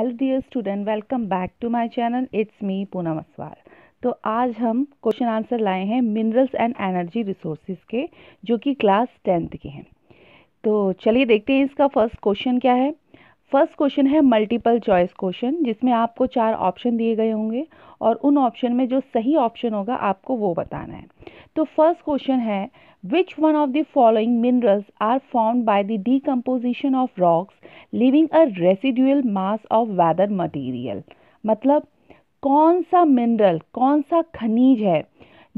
Hello dear student welcome back to my channel it's me Poonam Aswal तो आज हम question answer लाए हैं मिनरल्स एंड एनर्जी रिसोर्सेज के जो कि क्लास टेंथ के हैं तो चलिए देखते हैं इसका फर्स्ट क्वेश्चन क्या है फर्स्ट क्वेश्चन है मल्टीपल चॉइस क्वेश्चन जिसमें आपको चार ऑप्शन दिए गए होंगे और उन ऑप्शन में जो सही ऑप्शन होगा आपको वो बताना है तो फर्स्ट क्वेश्चन है which one of the following minerals are formed by the decomposition of rocks leaving a residual mass of weather material मतलब कौन सा मिनरल कौन सा खनिज है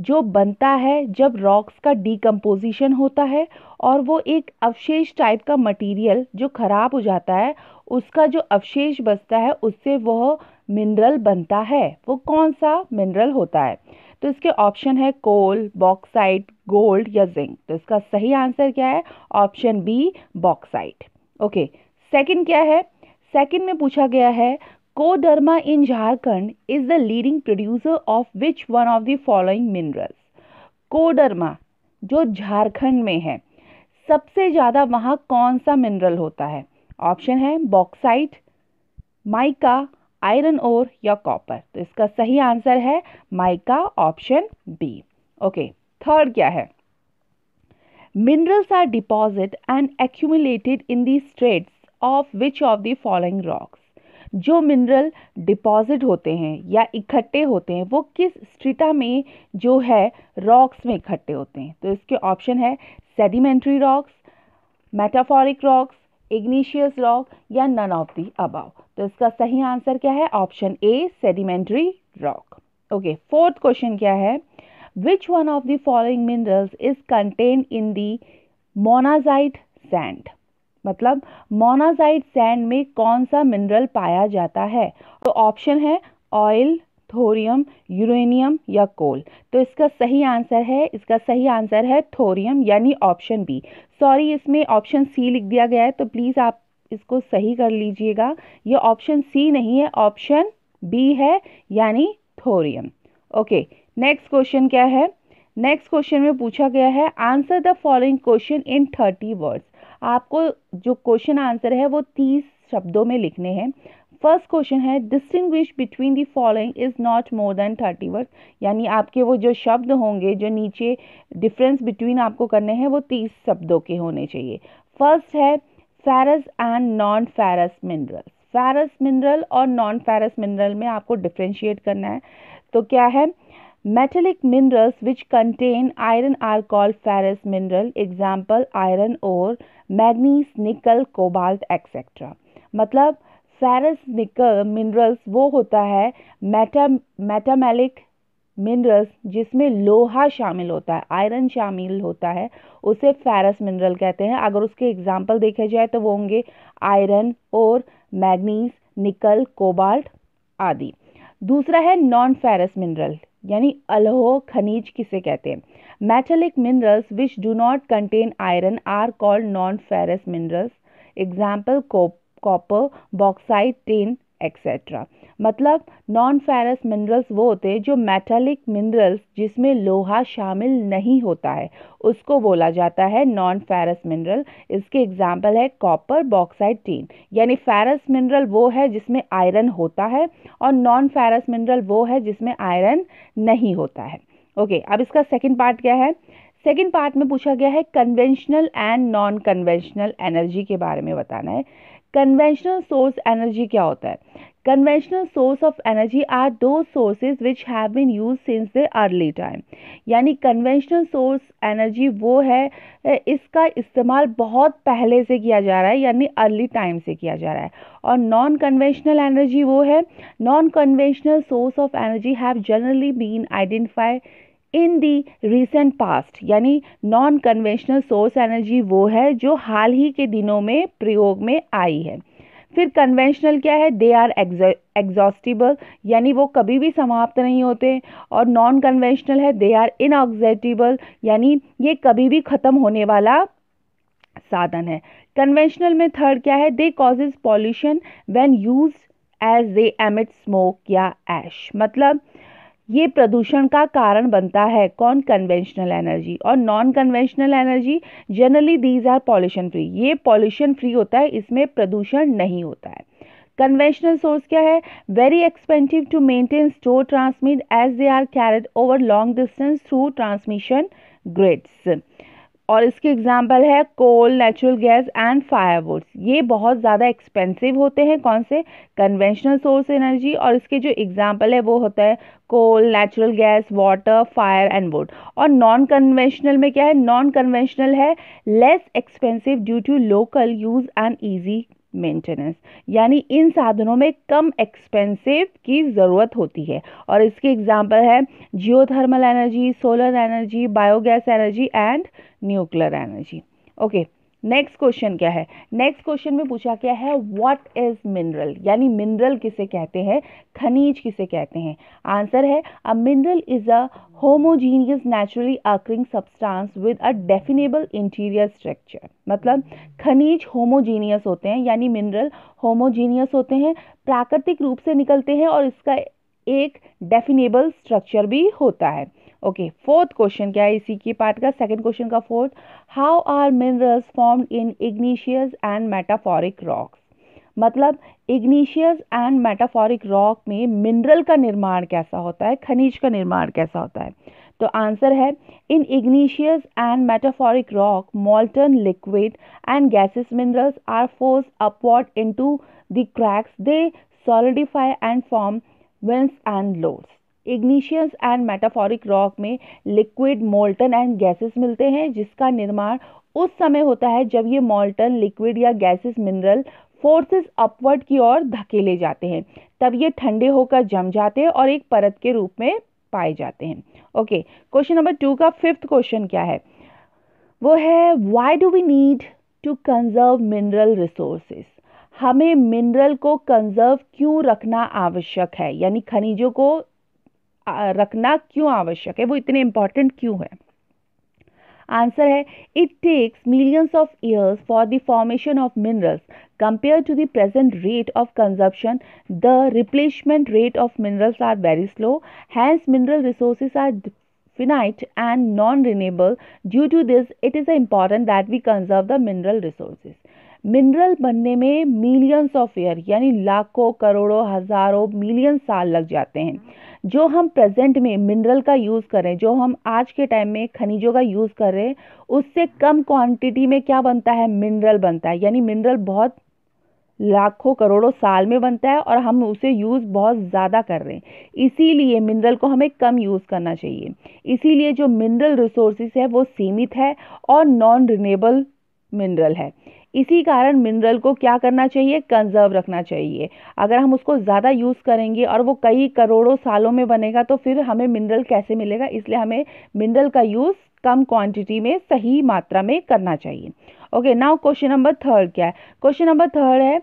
जो बनता है जब रॉक्स का डिकम्पोजिशन होता है और वो एक अवशेष टाइप का मटेरियल जो ख़राब हो जाता है उसका जो अवशेष बचता है उससे वह मिनरल बनता है वो कौन सा मिनरल होता है तो इसके ऑप्शन है कोल बॉक्साइट गोल्ड या जिंक तो इसका सही आंसर क्या है option B bauxite okay second क्या है सेकंड में पूछा गया है Koderma in Jharkhand is the leading producer of which one of the following minerals? Koderma जो झारखंड में है सबसे ज़्यादा वहाँ कौन सा मिनरल होता है ऑप्शन है बॉक्साइट माइका आयरन और या कॉपर तो इसका सही आंसर है mica option B okay third क्या है minerals are deposit and accumulated in the strata of which of the following rocks जो मिनरल डिपॉजिट होते हैं या इकट्ठे होते हैं वो किस स्ट्रिटा में जो है रॉक्स में इकट्ठे होते हैं तो इसके ऑप्शन है sedimentary rocks metamorphic rocks igneous rock या नन ऑफ दी अबाव तो इसका सही आंसर क्या है option A sedimentary rock okay fourth question क्या है which one of the following minerals is contain in the monazite sand मतलब मोनाजाइट सैंड में कौन सा मिनरल पाया जाता है तो ऑप्शन है ऑयल थोरियम यूरेनियम या कोल तो इसका सही आंसर है इसका सही आंसर है थोरियम यानी ऑप्शन बी सॉरी इसमें ऑप्शन सी लिख दिया गया है तो प्लीज़ आप इसको सही कर लीजिएगा यह ऑप्शन सी नहीं है ऑप्शन बी है यानी थोरियम ओके नेक्स्ट क्वेश्चन क्या है नेक्स्ट क्वेश्चन में पूछा गया है answer the following question in thirty words आपको जो क्वेश्चन आंसर है वो तीस शब्दों में लिखने हैं फर्स्ट क्वेश्चन है distinguish between the following is not more than thirty word यानी आपके वो जो शब्द होंगे जो नीचे डिफरेंस बिटवीन आपको करने हैं वो तीस शब्दों के होने चाहिए फर्स्ट है ferrous and non ferrous minerals ferrous mineral और नॉन फेरस मिनरल में आपको डिफ्रेंशिएट करना है तो क्या है Metallic minerals which contain iron are called ferrous mineral example iron ore manganese nickel cobalt etc मतलब फेरस मिनरल्स वो होता है मेटा मेटामेलिक मिनरल्स जिसमें लोहा शामिल होता है आयरन शामिल होता है उसे फेरस मिनरल कहते हैं अगर उसके एग्जाम्पल देखे जाए तो वो होंगे आयरन और मैग्नीज निकल कोबाल्ट आदि दूसरा है नॉन फेरस मिनरल यानी अलहो खनिज किसे कहते हैं metallic minerals which do not contain iron are called non ferrous minerals example copper bauxite tin etcetera मतलब नॉन फेरस मिनरल्स वो होते हैं जो मेटालिक मिनरल्स जिसमें लोहा शामिल नहीं होता है उसको बोला जाता है नॉन फेरस मिनरल इसके एग्जाम्पल है कॉपर बॉक्साइड टीन यानी फेरस मिनरल वो है जिसमें आयरन होता है और नॉन फेरस मिनरल वो है जिसमें आयरन नहीं होता है ओके okay, अब इसका सेकेंड पार्ट क्या है सेकेंड पार्ट में पूछा गया है conventional and non conventional energy के बारे में बताना है कन्वेंशनल सोर्स एनर्जी क्या होता है conventional source of energy are those sources which have been use since the early time यानी कन्वेंशनल सोर्स एनर्जी वो है इसका इस्तेमाल बहुत पहले से किया जा रहा है यानी अर्ली टाइम से किया जा रहा है और नॉन कन्वेंशनल एनर्जी वो है non conventional source of energy have generally been identify in the recent past यानी नॉन कन्वेंशनल सोर्स एनर्जी वो है जो हाल ही के दिनों में प्रयोग में आई है फिर कन्वेंशनल क्या है दे आर एग्जॉस्टिबल यानी वो कभी भी समाप्त नहीं होते और नॉन कन्वेंशनल है दे आर इनऑक्जेटिबल यानी ये कभी भी ख़त्म होने वाला साधन है कन्वेंशनल में थर्ड क्या है they causes pollution when use as they emit smoke या एश मतलब ये प्रदूषण का कारण बनता है कौन कन्वेंशनल एनर्जी और non conventional energy generally these are pollution free ये पॉल्यूशन फ्री होता है इसमें प्रदूषण नहीं होता है कन्वेंशनल सोर्स क्या है very expensive to maintain store transmit as they are carried over long distance through transmission grids और इसके एग्जाम्पल है coal natural gas and firewoods ये बहुत ज़्यादा एक्सपेंसिव होते हैं कौन से कन्वेंशनल सोर्स एनर्जी और इसके जो एग्जाम्पल है वो होता है coal natural gas water fire and wood और नॉन कन्वेंशनल में क्या है नॉन कन्वेंशनल है less expensive due to local use and easy maintenance यानी इन साधनों में कम एक्सपेंसिव की ज़रूरत होती है और इसके एग्जांपल है geothermal energy solar energy biogas energy and nuclear energy okay next question क्या है नेक्स्ट क्वेश्चन में पूछा क्या है व्हाट इज मिनरल यानी मिनरल किसे कहते हैं खनिज किसे कहते हैं आंसर है a mineral is a homogeneous naturally occurring substance with a definable interior structure मतलब खनिज होमोजीनियस होते हैं यानी मिनरल होमोजीनियस होते हैं प्राकृतिक रूप से निकलते हैं और इसका एक डेफिनेबल स्ट्रक्चर भी होता है ओके फोर्थ क्वेश्चन क्या है इसी के पार्ट का सेकंड क्वेश्चन का fourth how are minerals formed in igneous and metamorphic rocks मतलब इग्नीशियस एंड मेटाफॉरिक रॉक में मिनरल का निर्माण कैसा होता है खनिज का निर्माण कैसा होता है तो आंसर है in igneous and metamorphic rock molten liquid and gases minerals are force upward into the cracks they solidify and form veins and lodes igneous and metamorphic rock में लिक्विड मोल्टन एंड गैसेस मिलते हैं जिसका निर्माण उस समय होता है जब ये मोल्टन लिक्विड या गैसेस मिनरल फोर्सेस अपवर्ड की ओर धकेले जाते हैं तब ये ठंडे होकर जम जाते हैं और एक परत के रूप में पाए जाते हैं ओके क्वेश्चन नंबर टू का फिफ्थ क्वेश्चन क्या है वो है why do we need to conserve mineral resources हमें मिनरल को कंजर्व क्यों रखना आवश्यक है यानी खनिजों को रखना क्यों आवश्यक है वो इतने इम्पॉर्टेंट क्यों है आंसर है it takes millions of years for the formation of minerals compare to the present rate of consumption the replacement rate of minerals are very slow hence mineral resources are and non renewable due to this it is a important that we conserve the mineral resources mineral बनने में millions of year यानी लाखों करोड़ों हज़ारों million साल लग जाते हैं जो हम प्रेजेंट में मिनरल का यूज़ करें जो हम आज के टाइम में खनिजों का यूज़ कर रहे हैं उससे कम क्वांटिटी में क्या बनता है मिनरल बनता है यानी मिनरल बहुत लाखों करोड़ों साल में बनता है और हम उसे यूज़ बहुत ज़्यादा कर रहे हैं इसीलिए मिनरल को हमें कम यूज़ करना चाहिए इसीलिए जो मिनरल रिसोर्सेज है वो सीमित है और नॉन रिनेबल मिनरल है इसी कारण मिनरल को क्या करना चाहिए कंजर्व रखना चाहिए अगर हम उसको ज़्यादा यूज़ करेंगे और वो कई करोड़ों सालों में बनेगा तो फिर हमें मिनरल कैसे मिलेगा इसलिए हमें मिनरल का यूज़ कम क्वांटिटी में सही मात्रा में करना चाहिए okay now question number third क्या है क्वेश्चन नंबर थर्ड है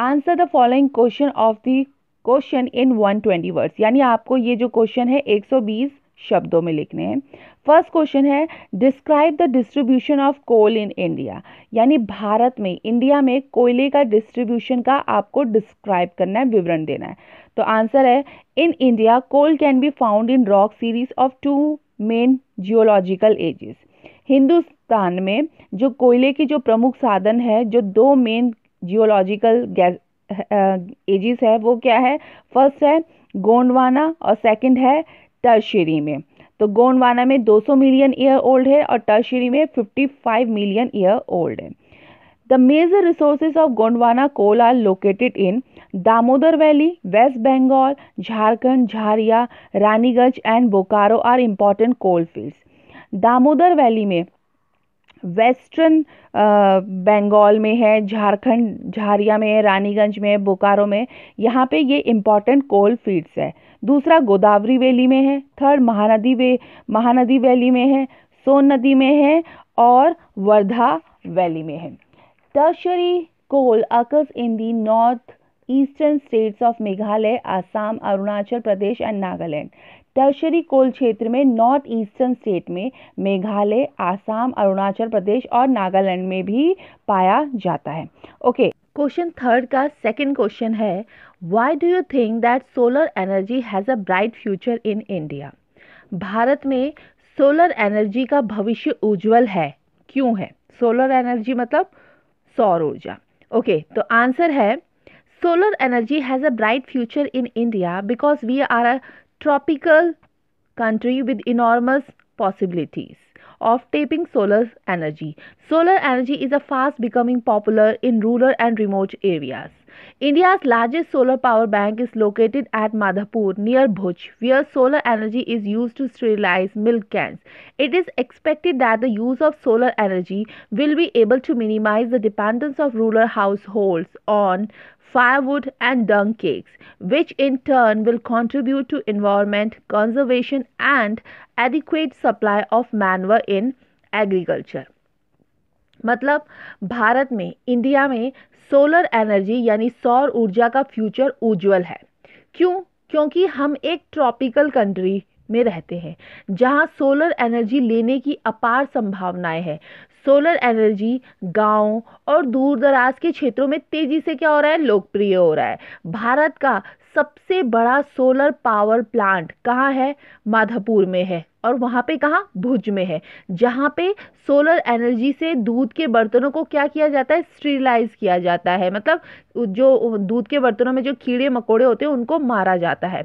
answer the following question of the question in 120 words यानी आपको ये जो क्वेश्चन है 120 शब्दों में लिखने हैं फर्स्ट क्वेश्चन है describe the distribution of coal in India यानी भारत में इंडिया में कोयले का डिस्ट्रीब्यूशन का आपको डिस्क्राइब करना है विवरण देना है तो आंसर है in India coal can be found in rock series of two main geological ages Hindustan में जो कोयले की जो प्रमुख साधन है जो दो मेन जियोलॉजिकल गैस एजिस है वो क्या है फर्स्ट है गोंडवाना और सेकंड है टर्शरी में तो गोंडवाना में 200 मिलियन ईयर ओल्ड है और टर्शरी में 55 मिलियन ईयर ओल्ड है the major resources of Gondwana coal are located in Damodar valley West Bengal Jharkhand Jharia Raniganj and Bokaro are important coal fields Damodar valley में वेस्टर्न बंगाल में है झारखंड झारिया में है रानीगंज में है बोकारो में यहाँ पे ये इम्पॉर्टेंट कोल फील्ड्स है दूसरा गोदावरी वैली में है थर्ड महानदी वे महानदी वैली में है सोन नदी में है और वर्धा वैली में है tertiary occurs in the north eastern states of Meghalaya Assam Arunachal Pradesh and Nagaland tertiary coal क्षेत्र में नॉर्थ ईस्टर्न स्टेट में मेघालय आसाम अरुणाचल प्रदेश और नागालैंड में भी पाया जाता है ओके क्वेश्चन थर्ड का सेकंड क्वेश्चन है why do you think that solar energy has a bright future in India Bharat में सोलर एनर्जी का भविष्य उज्जवल है क्यों है सोलर एनर्जी मतलब सौर ऊर्जा ओके तो आंसर है solar energy has a bright future in India because we are a tropical country with enormous possibilities of tapping solar energy. Solar energy is a fast becoming popular in rural and remote areas. India's largest solar power bank is located at Madhapur near Bhuj, where solar energy is used to sterilize milk cans. It is expected that the use of solar energy will be able to minimize the dependence of rural households on firewood and dung cakes, which in turn will contribute to environment conservation and adequate supply of manure in agriculture. मतलब भारत में India में solar energy यानी सौर ऊर्जा का future उज्जवल है क्यों क्योंकि हम एक ट्रॉपिकल कंट्री में रहते हैं जहां सोलर एनर्जी लेने की अपार संभावनाएं हैं सोलर एनर्जी गांव और दूर दराज के क्षेत्रों में तेज़ी से क्या हो रहा है लोकप्रिय हो रहा है भारत का सबसे बड़ा सोलर पावर प्लांट कहाँ है माधापुर में है और वहाँ पे कहाँ भुज में है जहाँ पे सोलर एनर्जी से दूध के बर्तनों को क्या किया जाता है स्टरिलाइज किया जाता है मतलब जो दूध के बर्तनों में जो कीड़े मकोड़े होते हैं उनको मारा जाता है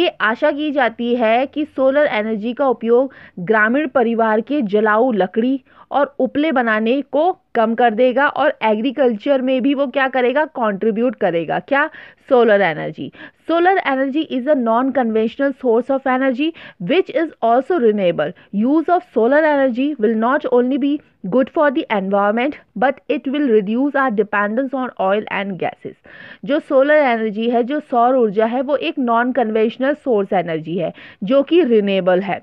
ये आशा की जाती है कि सोलर एनर्जी का उपयोग ग्रामीण परिवार के जलाऊ लकड़ी और उपले बनाने को कम कर देगा और एग्रीकल्चर में भी वो क्या करेगा कंट्रीब्यूट करेगा क्या solar energy solar energy is a non conventional source of energy which is also renewable use of solar energy will not only be good for the environment but it will reduce our dependence on oil and gases जो solar energy है जो सौर ऊर्जा है वो एक non conventional source energy है जो कि रिनेबल है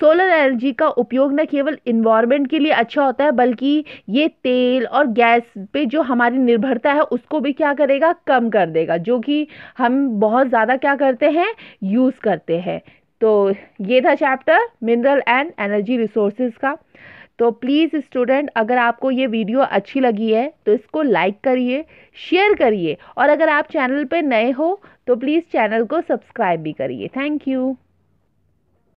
सोलर एनर्जी का उपयोग न केवल इन्वायरमेंट के लिए अच्छा होता है बल्कि ये तेल और गैस पे जो हमारी निर्भरता है उसको भी क्या करेगा कम कर देगा जो कि हम बहुत ज़्यादा क्या करते हैं यूज़ करते हैं तो ये था chapter mineral and energy resources का तो प्लीज़ स्टूडेंट अगर आपको ये वीडियो अच्छी लगी है तो इसको लाइक करिए शेयर करिए और अगर आप चैनल पे नए हो तो प्लीज़ चैनल को सब्सक्राइब भी करिए थैंक यू